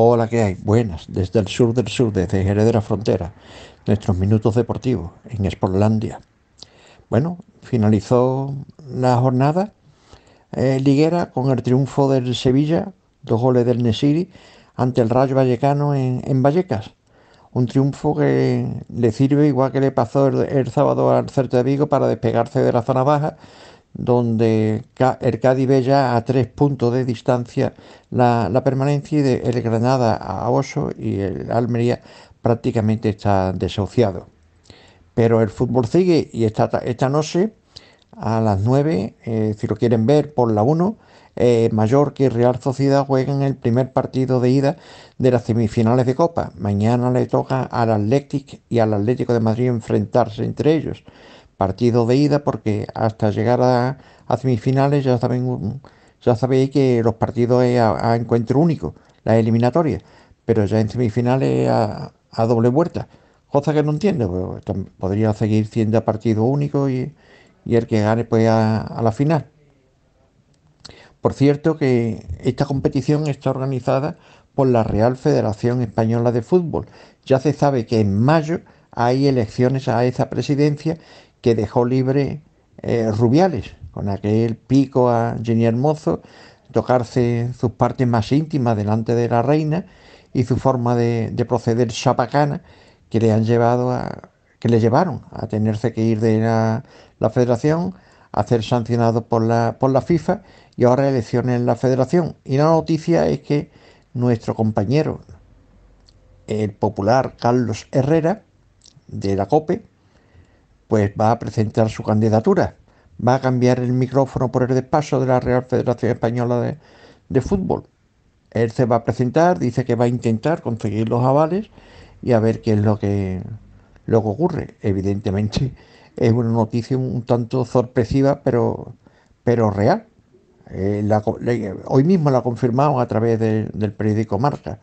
Hola, ¿qué hay? Buenas, desde el sur del sur, desde Jerez de la Frontera, nuestros minutos deportivos en Sportlandia. Bueno, finalizó la jornada eh, liguera con el triunfo del Sevilla, dos goles del Nesiri ante el Rayo Vallecano en, Vallecas. Un triunfo que le sirve, igual que le pasó el, sábado al Celta de Vigo, para despegarse de la zona baja donde el Cádiz ya a tres puntos de distancia la, permanencia y de, el Granada a Oso y el Almería prácticamente está desahuciado. Pero el fútbol sigue y esta, esta noche a las 9, eh, si lo quieren ver por la 1, eh, Mallorca y Real Sociedad juegan el primer partido de ida de las semifinales de Copa. Mañana le toca al Athletic y al Atlético de Madrid enfrentarse entre ellos partido de ida porque hasta llegar a, semifinales ya saben, ya sabéis que los partidos a, encuentro único, la eliminatoria pero ya en semifinales a, doble vuelta, cosa que no entiendo, pues, podría seguir siendo partido único y, y el que gane pues a la final. Por cierto que esta competición está organizada por la Real Federación Española de Fútbol. Ya se sabe que en mayo hay elecciones a esa presidencia que dejó libre eh, Rubiales, con aquel pico a Jenny Mozo, tocarse sus partes más íntimas delante de la reina y su forma de, proceder chapacana que le han llevado a, que le llevaron a tenerse que ir de la, la federación, a ser sancionado por la, por la FIFA y ahora elecciones en la federación. Y la noticia es que nuestro compañero, el popular Carlos Herrera, de la COPE, pues va a presentar su candidatura. Va a cambiar el micrófono por el despacho de la Real Federación Española de, Fútbol. Él se va a presentar, dice que va a intentar conseguir los avales y a ver qué es lo que, lo ocurre. Evidentemente es una noticia un tanto sorpresiva, pero, pero real. Eh, hoy mismo la ha confirmado a través del periódico Marca.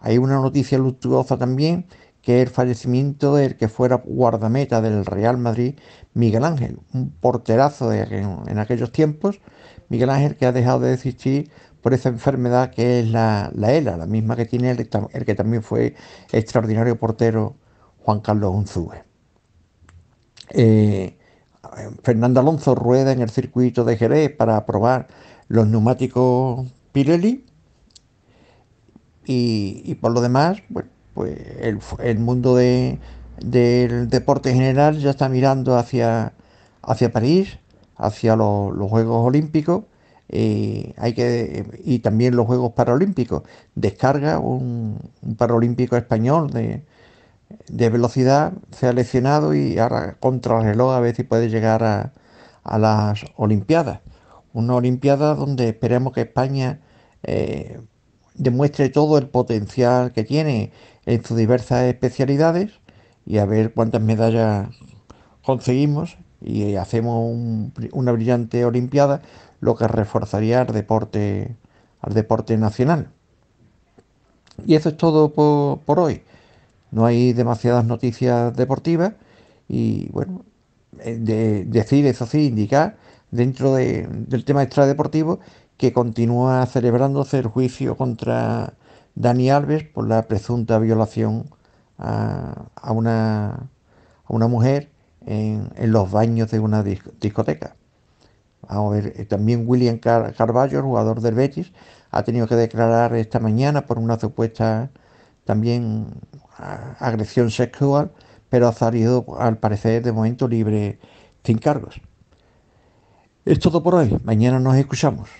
Hay una noticia luctuosa también que el fallecimiento del que fuera guardameta del Real Madrid, Miguel Ángel, un porterazo en, aquellos tiempos, Miguel Ángel que ha dejado de existir por esa enfermedad que es la, ELA, la misma que tiene el, el, que también fue extraordinario portero Juan Carlos Unzúe. Eh, Fernando Alonso rueda en el circuito de Jerez para probar los neumáticos Pirelli y, y por lo demás, bueno, pues el, mundo del deporte general ya está mirando hacia, hacia París, hacia los Juegos Olímpicos eh, hay que, eh, y también los Juegos Paralímpicos. Descarga un, paralímpico español de, velocidad, se ha lesionado y ahora contra el reloj a ver si puede llegar a, las Olimpiadas. Una Olimpiada donde esperemos que España eh, demuestre todo el potencial que tiene en sus diversas especialidades y a ver cuántas medallas conseguimos y hacemos una brillante olimpiada, lo que reforzaría al deporte, al deporte nacional. Y eso es todo por, hoy. No hay demasiadas noticias deportivas y bueno, eh, decir eso sí, indicar dentro del tema extradeportivo, que continúa celebrándose el juicio contra Dani Alves por la presunta violación a, una, mujer en, los baños de una discoteca. Eh, también William Carvalho, Carballo, jugador del Betis, ha tenido que declarar esta mañana por una supuesta también agresión sexual, pero ha salido al parecer de momento libre sin cargos. Es todo por hoy. Mañana nos escuchamos.